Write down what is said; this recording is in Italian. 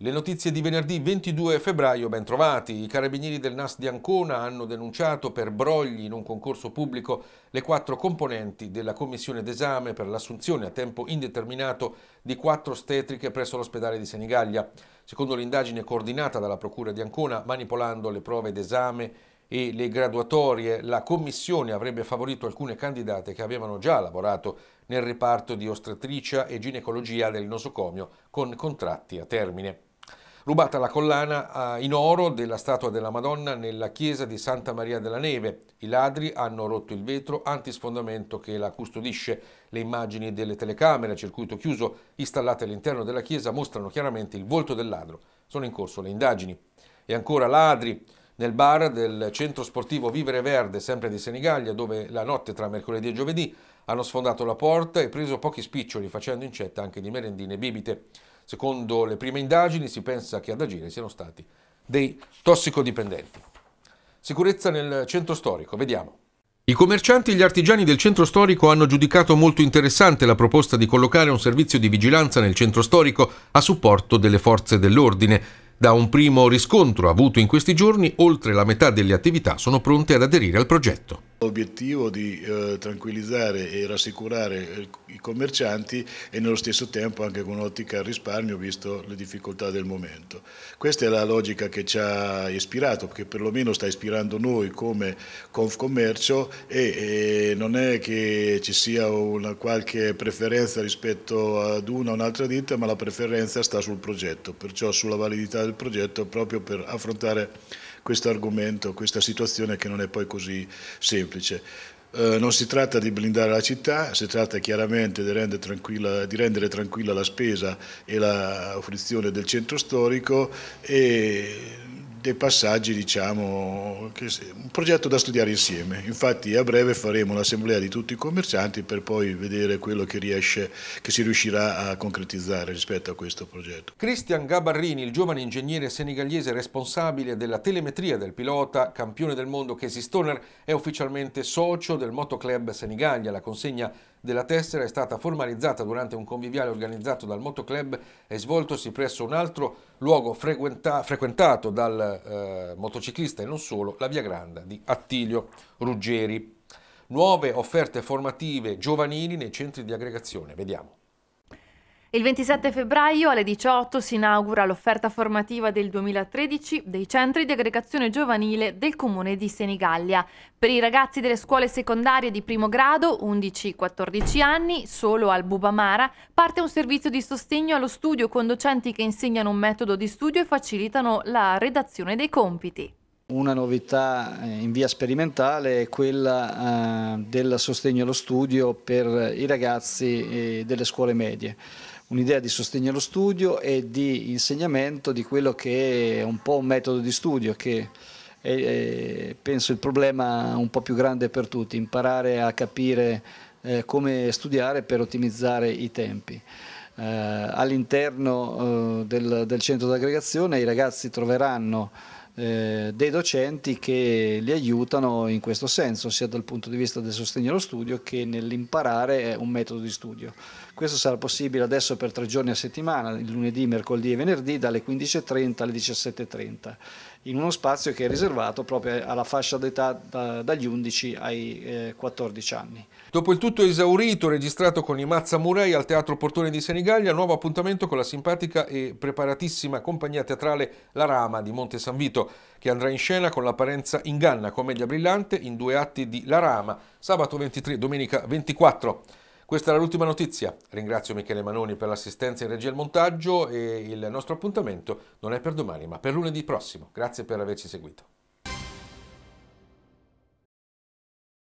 Le notizie di venerdì 22 febbraio ben trovati. I carabinieri del NAS di Ancona hanno denunciato per brogli in un concorso pubblico le quattro componenti della commissione d'esame per l'assunzione a tempo indeterminato di quattro ostetriche presso l'ospedale di Senigallia. Secondo l'indagine coordinata dalla Procura di Ancona, manipolando le prove d'esame e le graduatorie, la commissione avrebbe favorito alcune candidate che avevano già lavorato nel reparto di ostetricia e ginecologia del nosocomio con contratti a termine. Rubata la collana in oro della statua della Madonna nella chiesa di Santa Maria della Neve. I ladri hanno rotto il vetro antisfondamento che la custodisce. Le immagini delle telecamere a circuito chiuso installate all'interno della chiesa mostrano chiaramente il volto del ladro. Sono in corso le indagini. E ancora ladri nel bar del centro sportivo Vivere Verde, sempre di Senigallia, dove la notte tra mercoledì e giovedì hanno sfondato la porta e preso pochi spiccioli, facendo incetta anche di merendine e bibite. Secondo le prime indagini si pensa che ad agire siano stati dei tossicodipendenti. Sicurezza nel centro storico, vediamo. I commercianti e gli artigiani del centro storico hanno giudicato molto interessante la proposta di collocare un servizio di vigilanza nel centro storico a supporto delle forze dell'ordine. Da un primo riscontro avuto in questi giorni, oltre la metà delle attività sono pronte ad aderire al progetto. L'obiettivo di eh, tranquillizzare e rassicurare eh, i commercianti e nello stesso tempo anche con un'ottica al risparmio visto le difficoltà del momento. Questa è la logica che ci ha ispirato, che perlomeno sta ispirando noi come Confcommercio e, e non è che ci sia una qualche preferenza rispetto ad una o un'altra ditta, ma la preferenza sta sul progetto, perciò sulla validità del progetto proprio per affrontare questo argomento, questa situazione che non è poi così semplice. Eh, non si tratta di blindare la città, si tratta chiaramente di rendere tranquilla, di rendere tranquilla la spesa e la fruizione del centro storico e dei passaggi, diciamo, che, un progetto da studiare insieme. Infatti a breve faremo l'assemblea di tutti i commercianti per poi vedere quello che, riesce, che si riuscirà a concretizzare rispetto a questo progetto. Cristian Gabarrini, il giovane ingegnere senigallese responsabile della telemetria del pilota, campione del mondo Casey Stoner, è ufficialmente socio del Motoclub Senigallia. La consegna della tessera è stata formalizzata durante un conviviale organizzato dal motoclub e svoltosi presso un altro luogo frequenta frequentato dal eh, motociclista e non solo, la Via Granda di Attilio Ruggeri. Nuove offerte formative giovanili nei centri di aggregazione, vediamo. Il 27 febbraio alle 18 si inaugura l'offerta formativa del 2013 dei centri di aggregazione giovanile del comune di Senigallia. Per i ragazzi delle scuole secondarie di primo grado, 11-14 anni, solo al Bubamara, parte un servizio di sostegno allo studio con docenti che insegnano un metodo di studio e facilitano la redazione dei compiti. Una novità eh, in via sperimentale è quella eh, del sostegno allo studio per i ragazzi eh, delle scuole medie un'idea di sostegno allo studio e di insegnamento di quello che è un po' un metodo di studio che è, è penso il problema un po' più grande per tutti, imparare a capire eh, come studiare per ottimizzare i tempi. Eh, all'interno eh, del, del centro d'aggregazione i ragazzi troveranno eh, dei docenti che li aiutano in questo senso, sia dal punto di vista del sostegno allo studio che nell'imparare un metodo di studio. Questo sarà possibile adesso per tre giorni a settimana, il lunedì, mercoledì e venerdì, dalle 15.30 alle 17.30, in uno spazio che è riservato proprio alla fascia d'età da, dagli 11 ai eh, 14 anni. Dopo il tutto esaurito, registrato con i Mazza Murei al Teatro Portone di Senigallia, nuovo appuntamento con la simpatica e preparatissima compagnia teatrale La Rama di Monte San Vito che andrà in scena con l'apparenza Inganna, commedia brillante in due atti di La Rama, sabato 23 domenica 24. Questa era l'ultima notizia. Ringrazio Michele Manoni per l'assistenza in regia e il montaggio e il nostro appuntamento non è per domani ma per lunedì prossimo. Grazie per averci seguito.